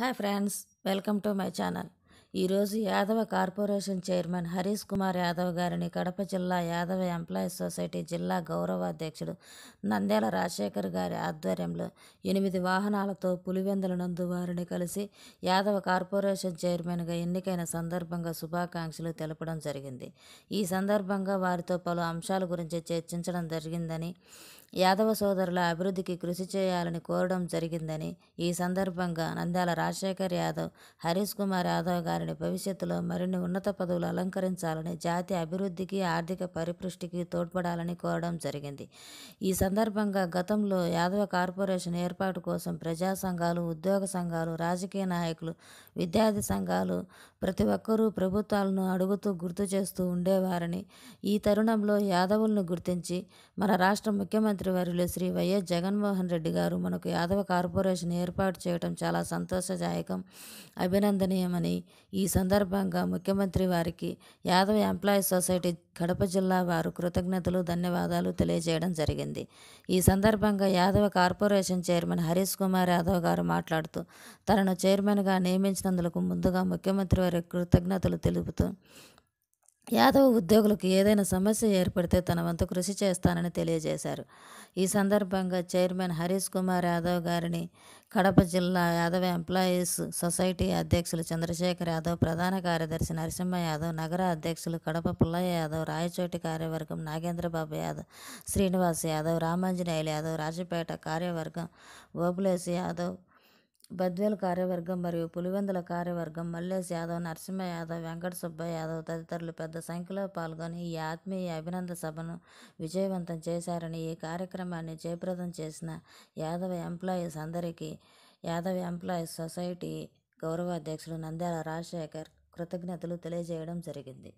hi friends welcome to my channel ఈరోజు Yadava corporation chairman Harish Kumar Yadav గారిని కడప జిల్లా యాదవ ఎంప్లాయీస్ సొసైటీ జిల్లా గౌరవాధ్యక్షుడు నంద్యాల రాజశేఖర్ గారి ఆధ్వర్యంలో ఎనిమిది వాహనాలతో పులివెందుల నందు వారిని కలిసి యాదవ కార్పొరేషన్ చైర్మన్గా ఎన్నికైన సందర్భంగా శుభాకాంక్షలు తెలపడం జరిగింది ఈ సందర్భంగా వారితో పలు అంశాల గురించి చర్చించడం జరిగిందని యాదవ సోదరుల అభివృద్ధికి కృషి చేయాలని కోరడం జరిగిందని ఈ సందర్భంగా నంద్యాల రాజశేఖర్ యాదవ్ హరీష్ కుమార్ యాదవ్ గారి వారిని భవిష్యత్తులో మరిన్ని ఉన్నత పదవులు అలంకరించాలని జాతి అభివృద్ధికి ఆర్థిక పరిపృష్టికి తోడ్పడాలని కోరడం జరిగింది ఈ సందర్భంగా గతంలో యాదవ కార్పొరేషన్ ఏర్పాటు కోసం ప్రజా సంఘాలు ఉద్యోగ సంఘాలు రాజకీయ నాయకులు విద్యార్థి సంఘాలు ప్రతి ఒక్కరూ ప్రభుత్వాలను అడుగుతూ గుర్తు చేస్తూ ఉండేవారని ఈ తరుణంలో యాదవులను గుర్తించి మన రాష్ట్ర ముఖ్యమంత్రి వారిలో శ్రీ వైఎస్ జగన్మోహన్ రెడ్డి గారు మనకు యాదవ కార్పొరేషన్ ఏర్పాటు చేయడం చాలా సంతోషదాయకం అభినందనీయమని ఈ సందర్భంగా ముఖ్యమంత్రి వారికి యాదవ్ ఎంప్లాయీస్ సొసైటీ కడప జిల్లా వారు కృతజ్ఞతలు ధన్యవాదాలు తెలియజేయడం జరిగింది ఈ సందర్భంగా యాదవ కార్పొరేషన్ చైర్మన్ హరీష్ కుమార్ యాదవ్ గారు మాట్లాడుతూ తనను చైర్మన్గా నియమించినందుకు ముందుగా ముఖ్యమంత్రి వారికి కృతజ్ఞతలు తెలుపుతూ యాదవ్ ఉద్యోగులకు ఏదైనా సమస్య ఏర్పడితే తన వంతు కృషి చేస్తానని తెలియజేశారు ఈ సందర్భంగా చైర్మన్ హరీష్ కుమార్ యాదవ్ గారిని కడప జిల్లా యాదవ్ ఎంప్లాయీస్ సొసైటీ అధ్యక్షులు చంద్రశేఖర్ యాదవ్ ప్రధాన కార్యదర్శి నరసింహ యాదవ్ నగర అధ్యక్షులు కడప పుల్లయ్య యాదవ్ రాయచోటి కార్యవర్గం నాగేంద్రబాబు యాదవ్ శ్రీనివాస్ యాదవ్ రామాంజనేయులు యాదవ్ రాజపేట కార్యవర్గం ఓబులేసి యాదవ్ బద్వేల్ కార్యవర్గం మరియు పులివెందుల కార్యవర్గం మల్లేష్ యాదవ్ నరసింహ యాదవ్ వెంకట సుబ్బయ్య యాదవ్ తదితరులు పెద్ద సంఖ్యలో పాల్గొని ఈ ఆత్మీయ అభినందన సభను విజయవంతం చేశారని ఈ కార్యక్రమాన్ని జయప్రదం చేసిన యాదవ ఎంప్లాయీస్ అందరికీ యాదవ్ ఎంప్లాయీస్ సొసైటీ గౌరవాధ్యక్షులు నంద్యాల రాజశేఖర్ కృతజ్ఞతలు తెలియజేయడం జరిగింది